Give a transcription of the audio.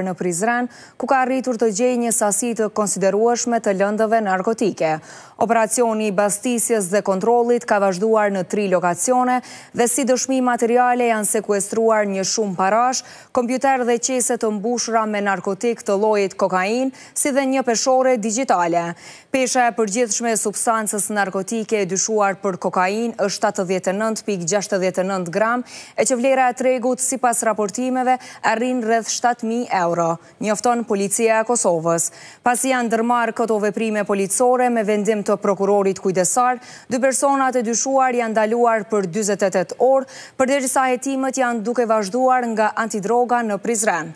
në Prizren, ku ka rritur të gjej një sasit të konsideruashme të lëndëve narkotike. Operacioni bastisjes dhe kontrolit ka vazhduar në tri lokacione dhe si dëshmi materiale janë sekuestruar një shumë parash, kompjuter dhe qeset të mbushra me narkotik të lojit kokain, si dhe një peshore digitale. Pesha e përgjithshme substancës narkotike e dyshuar për kokain është 79.69 gram e që vlera e tregut si pas raportimeve arrin rrëth 7.000 e euro, njofton policia e Kosovës. Pas janë dërmarë këto veprime policore me vendim të prokurorit kujdesar, dy personat e dyshuar janë daluar për 28 orë, për dirësa jetimet janë duke vazhduar nga antidroga në Prizren.